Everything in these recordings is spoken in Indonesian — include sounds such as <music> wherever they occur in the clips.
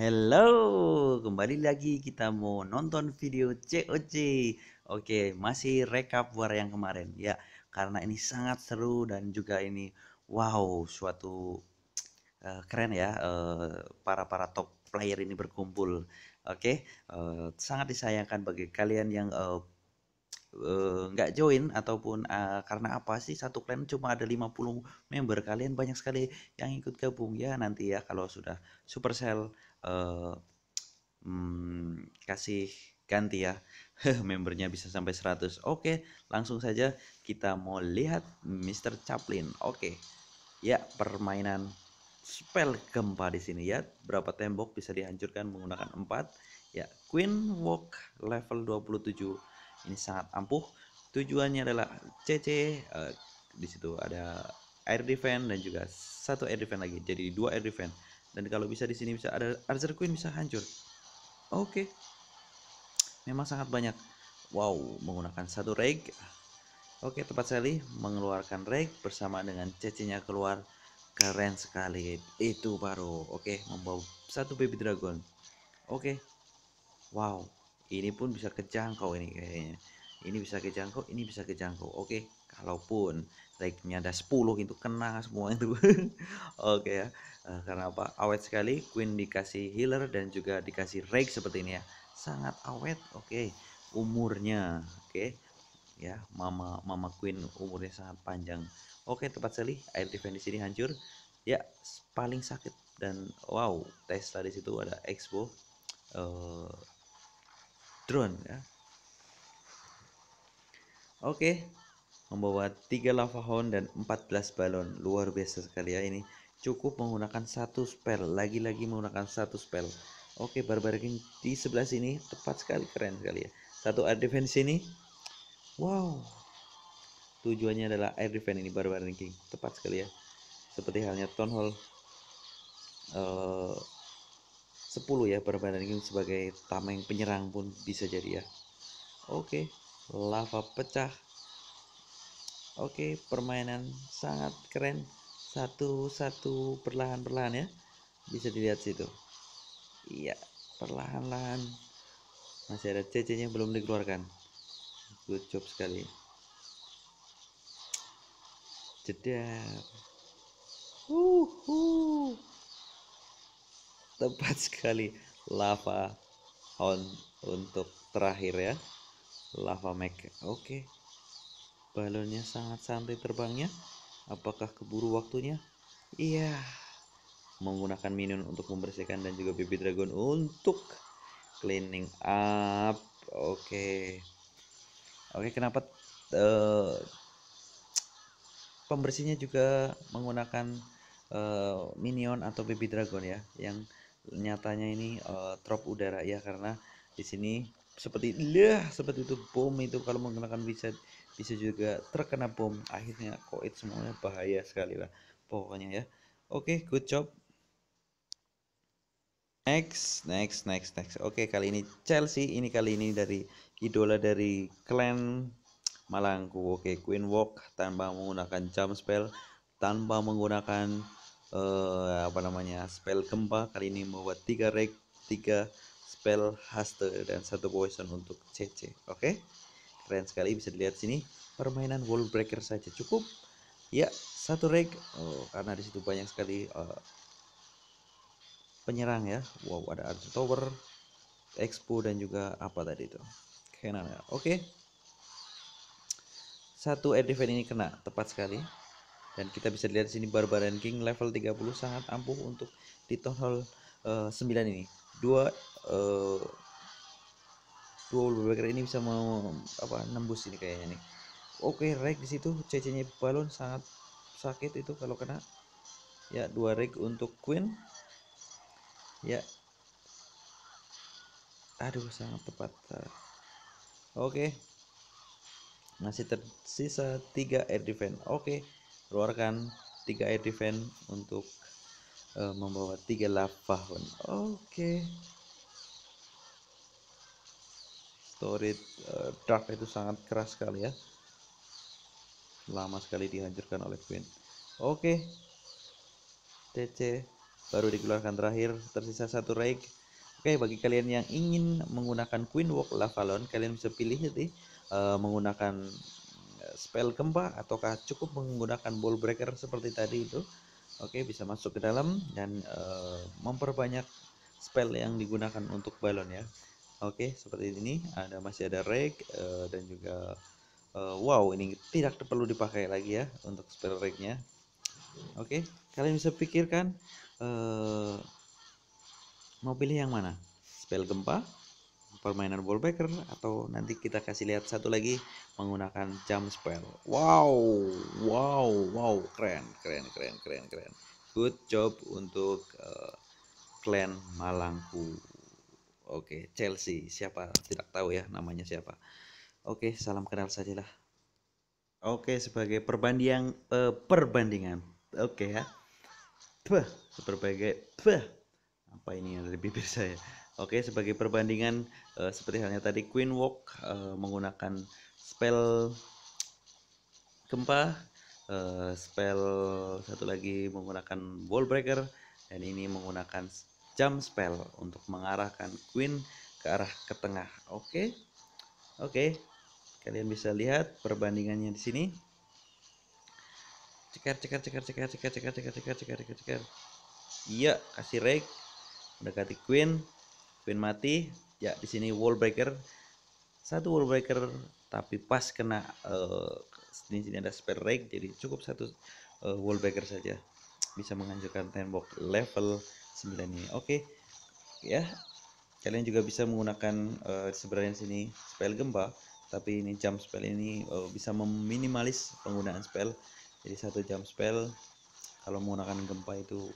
Hello, kembali lagi kita mau nonton video COC. Oke, masih rekap war yang kemarin ya. Karena ini sangat seru dan juga ini wow, suatu uh, keren ya uh, para para top player ini berkumpul. Oke, uh, sangat disayangkan bagi kalian yang uh, nggak uh, join ataupun uh, karena apa sih satu klan cuma ada 50 member kalian banyak sekali yang ikut gabung ya nanti ya kalau sudah Supercell uh, hmm, kasih ganti ya <laughs> membernya bisa sampai 100 oke langsung saja kita mau lihat Mr. Chaplin oke ya permainan spell gempa di sini ya berapa tembok bisa dihancurkan menggunakan 4 ya Queen Walk level 27 ini sangat ampuh tujuannya adalah CC uh, eh, di ada air defense dan juga satu air defense lagi jadi dua air defense dan kalau bisa di sini bisa ada Archer Queen bisa hancur oke okay. memang sangat banyak wow menggunakan satu reg oke okay, tepat sekali mengeluarkan reg bersama dengan cecinya keluar keren sekali itu baru oke okay, membawa satu baby dragon oke okay. wow ini pun bisa kejangkau ini kayaknya ini bisa kejangkau ini bisa kejangkau oke okay. kalaupun like-nya ada 10 itu kena semua itu <laughs> oke okay, ya eh, karena apa awet sekali Queen dikasih healer dan juga dikasih rake seperti ini ya sangat awet oke okay. umurnya oke okay. ya mama mama Queen umurnya sangat panjang oke okay, tepat sekali air defense di sini hancur ya paling sakit dan wow Tesla di situ ada expo uh, drone ya oke okay membawa 3 lava hound dan 14 balon. Luar biasa sekali ya ini. Cukup menggunakan satu spell, lagi-lagi menggunakan satu spell. Oke, Barbar King di sebelah sini tepat sekali, keren sekali ya. Satu air defense ini Wow. Tujuannya adalah air defense ini Barbar King. Tepat sekali ya. Seperti halnya Town Hall eh, uh, 10 ya Barbar King sebagai tameng penyerang pun bisa jadi ya. Oke, lava pecah Oke, permainan sangat keren. Satu-satu perlahan-perlahan ya. Bisa dilihat situ. Iya, perlahan-lahan. Masih ada CC-nya belum dikeluarkan. Good job sekali. Jedar. Uhu. Tepat sekali lava on untuk terakhir ya. Lava Mac. Oke. Okay. Balonnya sangat santai terbangnya. Apakah keburu waktunya? Iya. Menggunakan minion untuk membersihkan dan juga baby dragon untuk cleaning up. Oke. Okay. Oke, okay, kenapa uh, pembersihnya juga menggunakan uh, minion atau baby dragon ya yang nyatanya ini uh, eh, drop udara ya karena di sini seperti lah seperti itu bom itu kalau menggunakan wizard bisa juga terkena bom akhirnya koit semuanya bahaya sekali lah pokoknya ya oke okay, good job next next next next oke okay, kali ini Chelsea ini kali ini dari idola dari clan Malangku oke okay, Queen Walk tanpa menggunakan jump spell tanpa menggunakan uh, apa namanya spell gempa kali ini membuat tiga reg tiga spell haste dan satu poison untuk CC oke okay? keren sekali bisa dilihat sini permainan wall breaker saja cukup ya satu rank oh, karena disitu banyak sekali uh, penyerang ya wow ada arch Tower Expo dan juga apa tadi itu kenal ya oke satu air defense ini kena tepat sekali dan kita bisa lihat sini Barbarian King level 30 sangat ampuh untuk di tonhol uh, 9 ini dua uh, dual backer ini bisa mau apa nembus ini kayaknya nih oke reg di situ cc balon sangat sakit itu kalau kena ya dua reg untuk queen ya aduh sangat tepat oke masih tersisa tiga air defense oke keluarkan tiga air defense untuk uh, membawa tiga lava oke storage uh, dark itu sangat keras sekali ya lama sekali dihancurkan oleh Queen oke okay. CC baru dikeluarkan terakhir tersisa satu rake oke okay, bagi kalian yang ingin menggunakan Queen Walk Lavalon kalian bisa pilih nanti uh, eh, menggunakan eh, spell gempa ataukah cukup menggunakan ball breaker seperti tadi itu oke okay, bisa masuk ke dalam dan uh, memperbanyak spell yang digunakan untuk balon ya Oke, seperti ini ada masih ada reg uh, eh, dan juga uh, wow ini tidak perlu dipakai lagi ya untuk spell regnya. Oke, kalian bisa pikirkan uh, mau pilih yang mana? Spell gempa, permainan wallbreaker atau nanti kita kasih lihat satu lagi menggunakan jump spell. Wow, wow, wow, keren, keren, keren, keren, keren. Good job untuk uh, klan Malangku. Oke, Chelsea. Siapa? Tidak tahu ya namanya siapa. Oke, salam kenal sajalah. Oke, sebagai perbandingan uh, eh, perbandingan. Oke ya. Bah, sebagai bah. Apa ini yang dari bibir saya? Oke, sebagai perbandingan uh, seperti halnya tadi Queen Walk uh, menggunakan spell gempa, uh, spell satu lagi menggunakan wall breaker dan ini menggunakan jam spell untuk mengarahkan queen ke arah ke tengah. Oke. Okay? Oke. Okay. Kalian bisa lihat perbandingannya di sini. cekar cekar cekar cekar cekar cekar cekar cekar cekar cekar cekar Iya, kasih rake mendekati queen. Queen mati. Ya, di sini wall breaker. Satu wall breaker tapi pas kena uh, di sini ada spell rake jadi cukup satu uh, wall breaker saja bisa menghancurkan tembok level sembilan ini. Oke. Okay. Ya. Kalian juga bisa menggunakan uh, sebenarnya sini spell gempa, tapi ini jam spell ini uh, bisa meminimalis penggunaan spell. Jadi satu jam spell kalau menggunakan gempa itu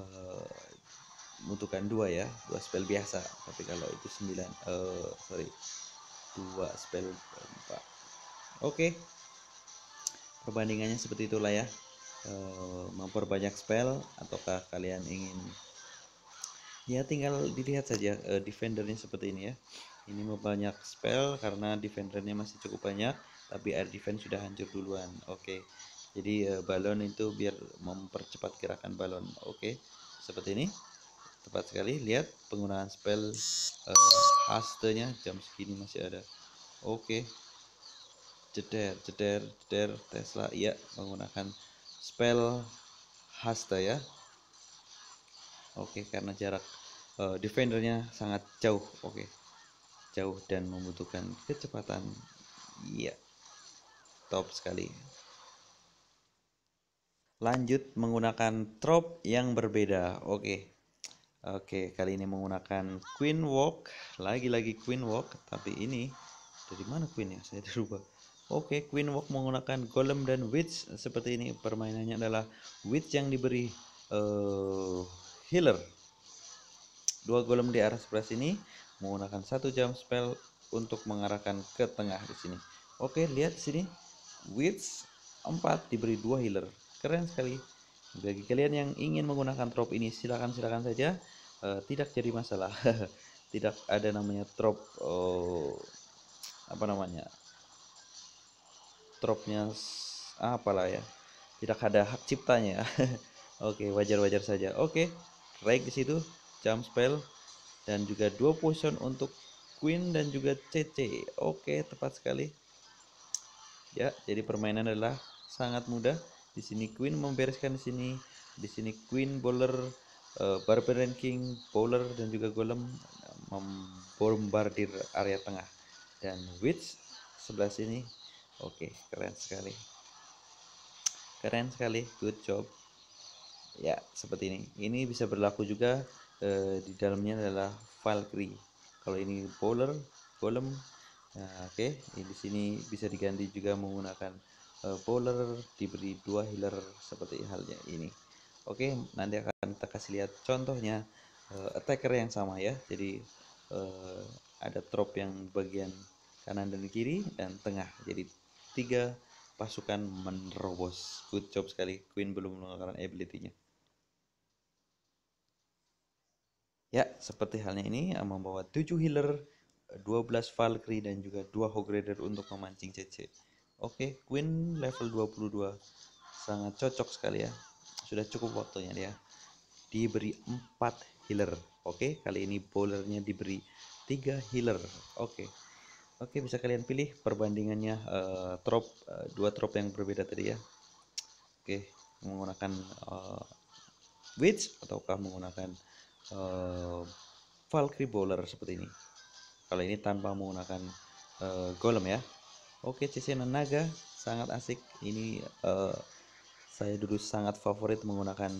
uh, membutuhkan dua ya, dua spell biasa. Tapi kalau itu sembilan, uh, sorry, dua spell gempa. Oke. Okay. Perbandingannya seperti itulah ya. Uh, memperbanyak spell ataukah kalian ingin ya tinggal dilihat saja uh, defendernya seperti ini ya ini mau banyak spell karena defendernya masih cukup banyak tapi air defense sudah hancur duluan oke okay. jadi uh, balon itu biar mempercepat gerakan balon oke okay. seperti ini tepat sekali lihat penggunaan spell uh, hastenya jam segini masih ada oke okay. jeder jeder ceder Tesla ya menggunakan spell hasta ya oke karena jarak uh, defendernya sangat jauh oke okay. jauh dan membutuhkan kecepatan iya yeah. top sekali lanjut menggunakan trop yang berbeda oke okay. oke kali ini menggunakan queen walk lagi-lagi queen walk tapi ini dari mana queen ya saya terubah. <laughs> oke okay, queen walk menggunakan golem dan witch seperti ini permainannya adalah witch yang diberi uh, healer Dua golem di arah sebelah sini menggunakan satu jam spell untuk mengarahkan ke tengah di sini. Oke, lihat di sini. witch 4 diberi dua healer. Keren sekali. Bagi kalian yang ingin menggunakan trop ini silakan-silakan saja. Uh, tidak jadi masalah. <laughs> tidak ada namanya trop uh, eh, apa namanya? apa apalah ya. Tidak ada hak ciptanya. <laughs> Oke, wajar-wajar saja. Oke, okay, di situ jump spell dan juga dua potion untuk Queen dan juga CC. Oke, tepat sekali. Ya, jadi permainan adalah sangat mudah. Di sini Queen membereskan di sini, di sini Queen bowler, uh, Barbarian King bowler dan juga Golem membombardir area tengah. Dan Witch sebelah sini. Oke, keren sekali. Keren sekali, good job. Ya, seperti ini. Ini bisa berlaku juga e, di dalamnya adalah Valkyrie kalau ini bowler golem nah, oke okay. di sini bisa diganti juga menggunakan e, bowler diberi dua healer seperti halnya ini oke okay, nanti akan kita kasih lihat contohnya e, attacker yang sama ya jadi e, ada drop yang bagian kanan dan kiri dan tengah jadi tiga pasukan menerobos good job sekali Queen belum menggunakan ability-nya Ya, seperti halnya ini membawa 7 healer, 12 Valkyrie dan juga 2 Hograder untuk memancing CC. Oke, Queen level 22. Sangat cocok sekali ya. Sudah cukup waktunya dia. Diberi 4 healer. Oke, kali ini bowlernya diberi 3 healer. Oke. Oke, bisa kalian pilih perbandingannya uh, trop uh, dua trop yang berbeda tadi ya. Oke, menggunakan uh, witch ataukah menggunakan uh, Valkyrie Bowler seperti ini kalau ini tanpa menggunakan uh, golem ya oke CC naga sangat asik ini uh, saya dulu sangat favorit menggunakan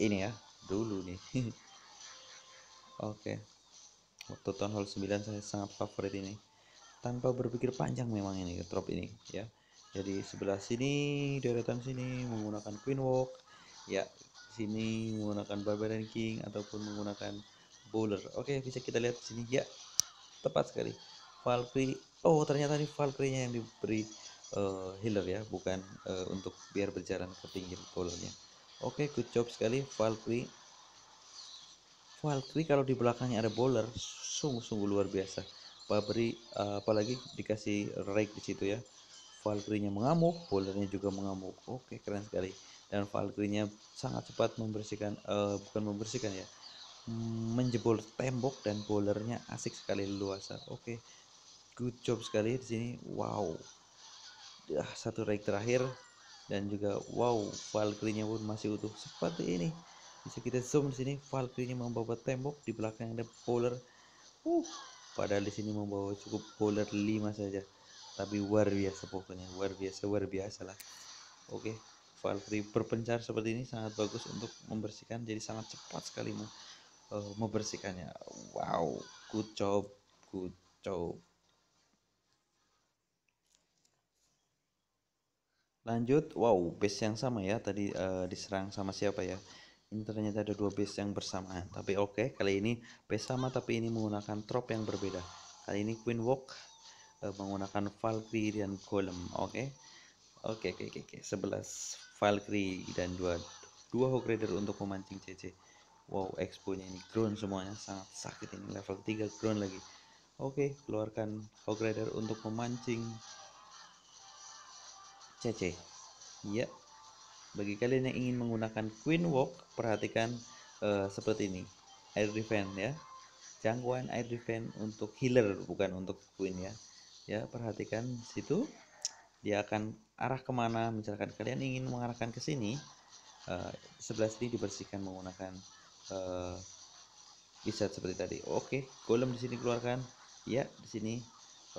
ini ya dulu nih <laughs> oke waktu tahun hall 9 saya sangat favorit ini tanpa berpikir panjang memang ini drop ini ya jadi sebelah sini deretan sini menggunakan queen walk ya sini menggunakan barbarian king ataupun menggunakan bowler oke okay, bisa kita lihat di sini ya tepat sekali Valkyrie oh ternyata ini Valkyrie yang diberi uh, healer ya bukan uh, untuk biar berjalan ke pinggir bowlernya oke okay, good job sekali Valkyrie Valkyrie kalau di belakangnya ada bowler sungguh-sungguh luar biasa Pabri uh, eh, apalagi dikasih rake di situ ya Valkyrie nya mengamuk bowlernya juga mengamuk oke keren sekali dan Valkyrie-nya sangat cepat membersihkan uh, bukan membersihkan ya menjebol tembok dan bolernya asik sekali luasa oke okay. good job sekali di sini wow satu rake terakhir dan juga wow Valkyrie-nya pun masih utuh seperti ini bisa kita zoom di sini Valkyrie-nya membawa tembok di belakang ada bowler uh padahal di sini membawa cukup bowler 5 saja tapi luar biasa pokoknya luar biasa luar biasa lah oke okay. Valkyrie berpencar seperti ini sangat bagus untuk membersihkan jadi sangat cepat sekali mau uh, eh, membersihkannya wow good job good job lanjut wow base yang sama ya tadi uh, diserang sama siapa ya ini ternyata ada dua base yang bersamaan tapi oke okay, kali ini base sama tapi ini menggunakan trop yang berbeda kali ini Queen Walk uh, menggunakan Valkyrie dan Golem oke okay? oke okay, oke okay, oke okay, okay. 11 Valkyrie dan dua dua Hawk Raider untuk memancing CC. Wow, exponya ini ground semuanya sangat sakit ini level 3 ground lagi. Oke, keluarkan Hawk Raider untuk memancing CC. Iya. Bagi kalian yang ingin menggunakan Queen Walk, perhatikan uh, seperti ini. Air defense ya. Jangkauan air defense untuk healer bukan untuk Queen ya. Ya, perhatikan situ dia akan arah kemana misalkan kalian ingin mengarahkan ke sini uh, eh, sebelah sini dibersihkan menggunakan uh, seperti tadi oke golem di sini keluarkan ya di sini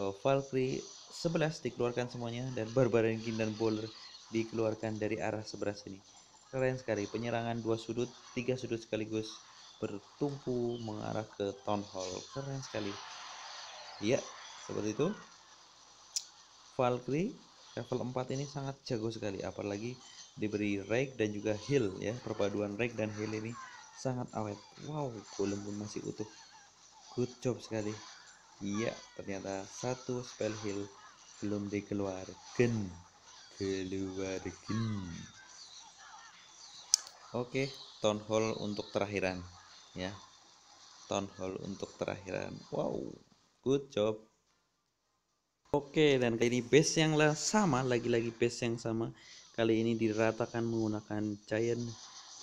uh, Valkyrie 11 dikeluarkan semuanya dan Barbarian King dan Bowler dikeluarkan dari arah sebelah sini keren sekali penyerangan dua sudut tiga sudut sekaligus bertumpu mengarah ke town hall keren sekali ya seperti itu Valkyrie level 4 ini sangat jago sekali apalagi diberi rake dan juga heal ya perpaduan rake dan heal ini sangat awet wow golem pun masih utuh good job sekali iya ternyata satu spell heal belum dikeluarkan keluarkan oke town hall untuk terakhiran ya town hall untuk terakhiran wow good job Oke, dan kali ini base yang sama, lagi-lagi base yang sama. Kali ini diratakan menggunakan Giant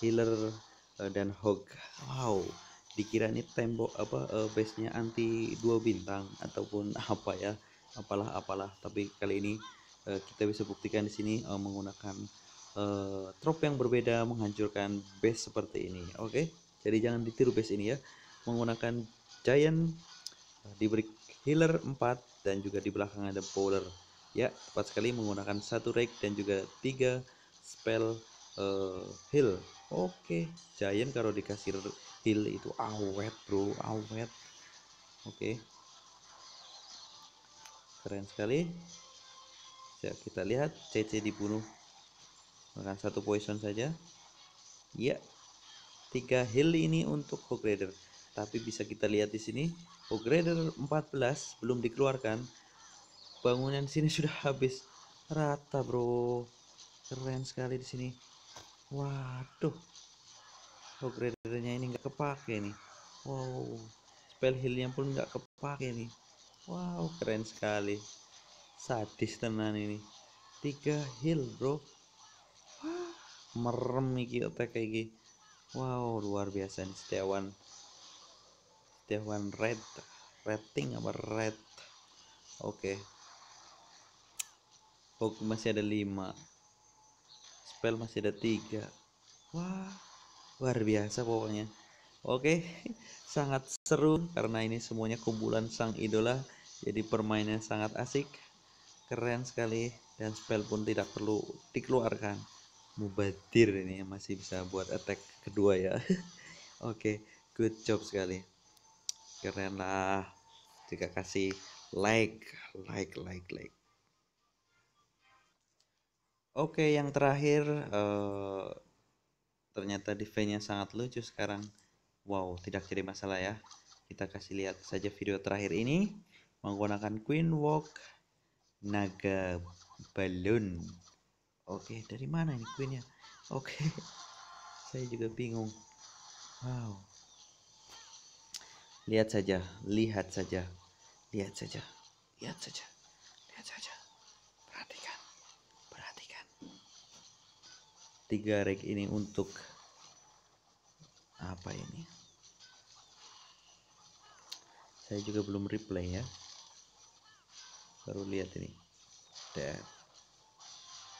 Healer eh, dan Hog. Wow, dikira ini tembok apa eh, base-nya anti dua bintang ataupun <laughs> apa ya, apalah apalah. Tapi kali ini eh, kita bisa buktikan di sini menggunakan uh, trop yang berbeda menghancurkan base seperti ini. Oke, jadi jangan ditiru base ini ya. Menggunakan Giant diberi healer 4 dan juga di belakang ada bowler ya tepat sekali menggunakan satu rake dan juga tiga spell uh, heal oke okay. giant kalau dikasih heal itu awet bro awet oke okay. keren sekali ya kita lihat CC dibunuh dengan satu poison saja ya tiga hill ini untuk Hog rider tapi bisa kita lihat di sini Hog rider 14 belum dikeluarkan bangunan sini <laughs> sudah habis rata bro keren sekali di sini waduh Rider-nya ini nggak kepake nih wow spell hillnya pun nggak kepake nih wow keren sekali sadis tenan ini tiga hill bro <gasps> merem iki otak kayak gini wow luar biasa nih Setiawan Setiawan Red rating apa red oke okay. Hook masih ada 5 spell masih ada 3 wah luar biasa pokoknya oke okay. <laughs> sangat seru karena ini semuanya kumpulan sang idola jadi permainannya sangat asik keren sekali dan spell pun tidak perlu dikeluarkan Mubadir ini masih bisa buat attack kedua ya <laughs> oke okay, good job sekali keren lah jika kasih like like like like oke okay, yang terakhir uh, ternyata defense-nya sangat lucu sekarang wow tidak jadi masalah ya kita kasih lihat saja video terakhir ini menggunakan Queen Walk Naga Balloon oke okay, dari mana ini queennya oke okay. <laughs> saya juga bingung wow lihat saja lihat saja lihat saja lihat saja lihat saja perhatikan perhatikan tiga rek ini untuk apa ini saya juga belum replay ya baru lihat ini Dead.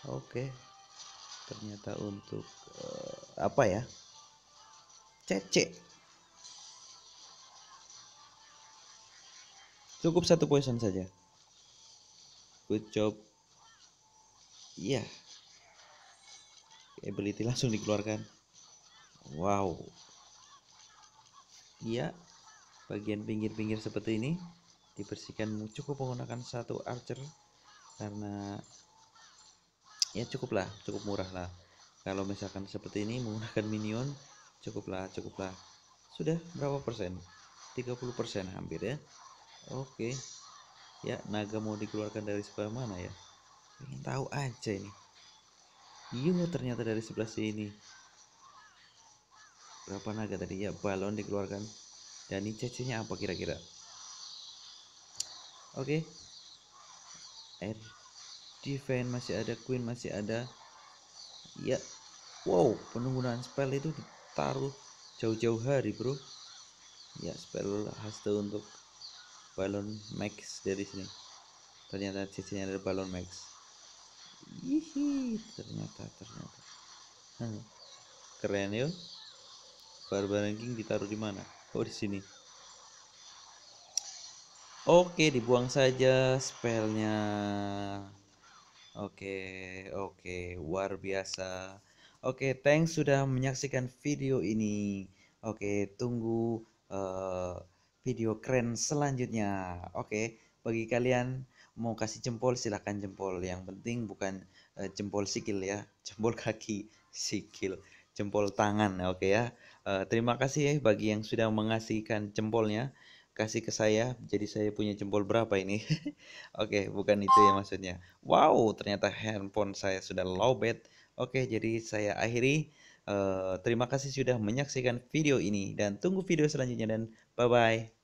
Oke. Ternyata untuk uh, apa ya? CC. Cukup satu poison saja. Good job. Iya. Yeah. Ability langsung dikeluarkan. Wow. Iya. Yeah. Bagian pinggir-pinggir seperti ini dibersihkan cukup menggunakan satu archer karena ya cukuplah cukup murah lah kalau misalkan seperti ini menggunakan minion cukuplah cukuplah sudah berapa persen 30 persen hampir ya oke ya naga mau dikeluarkan dari sebelah mana ya ingin tahu aja ini iya ternyata dari sebelah sini berapa naga tadi ya balon dikeluarkan dan ini cc nya apa kira-kira oke air defense masih ada queen masih ada ya wow penggunaan spell itu ditaruh jauh-jauh hari bro ya spell haste untuk balon max dari sini ternyata CC-nya dari balon max Yihi, ternyata ternyata keren yuk. Barbar king ditaruh di mana oh di sini oke dibuang saja spellnya Oke, oke, luar biasa. Oke, thanks sudah menyaksikan video ini. Oke, tunggu uh, video keren selanjutnya. Oke, bagi kalian mau kasih jempol silahkan jempol. Yang penting bukan uh, jempol sikil ya, <laughs> jempol kaki, sikil, jempol tangan. Oke ya. Uh, terima kasih ya bagi yang sudah mengasihkan jempolnya kasih ke saya jadi saya punya jempol berapa ini <laughs> oke okay, bukan itu ya maksudnya wow ternyata handphone saya sudah lowbat oke okay, jadi saya akhiri uh, terima kasih sudah menyaksikan video ini dan tunggu video selanjutnya dan bye bye